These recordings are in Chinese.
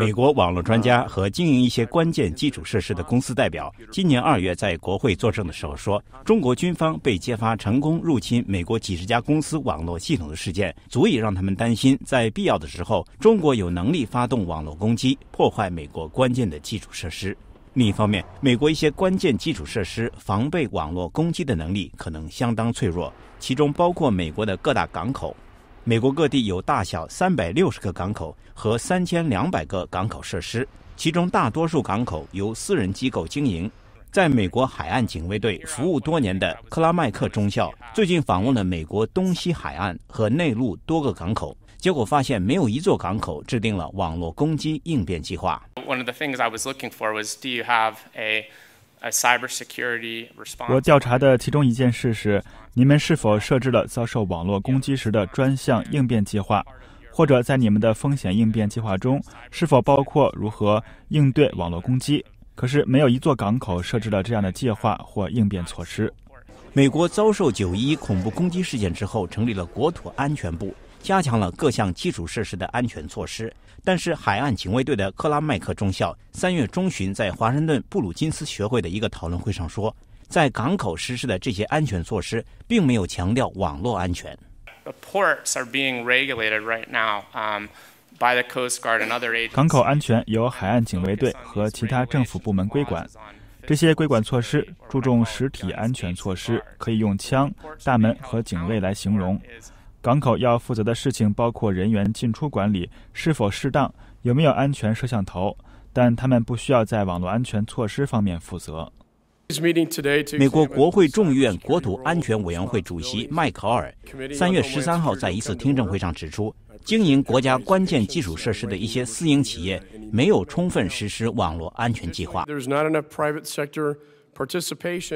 美国网络专家和经营一些关键基础设施的公司代表今年二月在国会作证的时候说，中国军方被揭发成功入侵美国几十家公司网络系统的事件，足以让他们担心，在必要的时候，中国有能力发动网络攻击，破坏美国关键的基础设施。另一方面，美国一些关键基础设施防备网络攻击的能力可能相当脆弱，其中包括美国的各大港口。美国各地有大小360个港口和3200个港口设施，其中大多数港口由私人机构经营。在美国海岸警卫队服务多年的克拉麦克中校最近访问了美国东西海岸和内陆多个港口，结果发现没有一座港口制定了网络攻击应变计划。我调查的其中一件事是。你们是否设置了遭受网络攻击时的专项应变计划，或者在你们的风险应变计划中是否包括如何应对网络攻击？可是没有一座港口设置了这样的计划或应变措施。美国遭受九一恐怖攻击事件之后，成立了国土安全部，加强了各项基础设施的安全措施。但是，海岸警卫队的克拉麦克中校三月中旬在华盛顿布鲁金斯学会的一个讨论会上说。在港口实施的这些安全措施，并没有强调网络安全。港口安全由海岸警卫队和其他政府部门归管。这些归管措施注重实体安全措施，可以用枪、大门和警卫来形容。港口要负责的事情包括人员进出管理是否适当，有没有安全摄像头，但他们不需要在网络安全措施方面负责。美国国会众议院国土安全委员会主席迈考尔三月十三号在一次听证会上指出，经营国家关键基础设施的一些私营企业没有充分实施网络安全计划。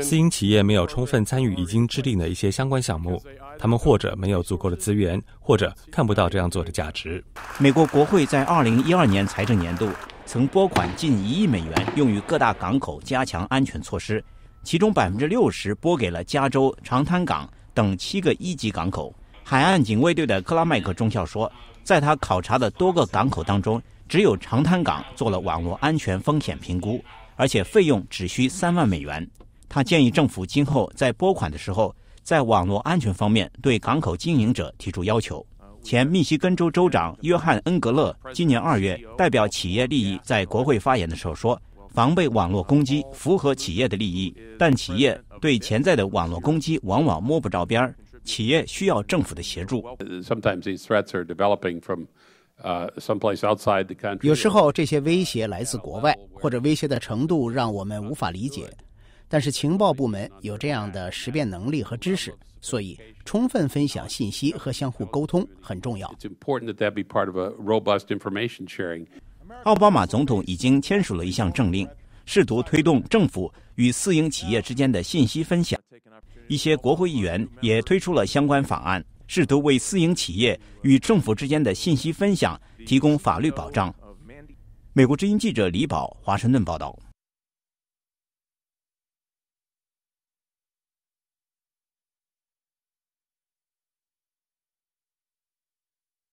私营企业没有充分参与已经制定的一些相关项目，他们或者没有足够的资源，或者看不到这样做的价值。美国国会，在二零一二年财政年度。曾拨款近一亿美元用于各大港口加强安全措施，其中百分之六十拨给了加州长滩港等七个一级港口。海岸警卫队的克拉麦克中校说，在他考察的多个港口当中，只有长滩港做了网络安全风险评估，而且费用只需三万美元。他建议政府今后在拨款的时候，在网络安全方面对港口经营者提出要求。前密西根州州长约翰·恩格勒今年二月代表企业利益在国会发言的时候说：“防备网络攻击符合企业的利益，但企业对潜在的网络攻击往往摸不着边儿，企业需要政府的协助。有时候这些威胁来自国外，或者威胁的程度让我们无法理解。”但是情报部门有这样的识别能力和知识，所以充分分享信息和相互沟通很重要。奥巴马总统已经签署了一项政令，试图推动政府与私营企业之间的信息分享。一些国会议员也推出了相关法案，试图为私营企业与政府之间的信息分享提供法律保障。美国之音记者李宝，华盛顿报道。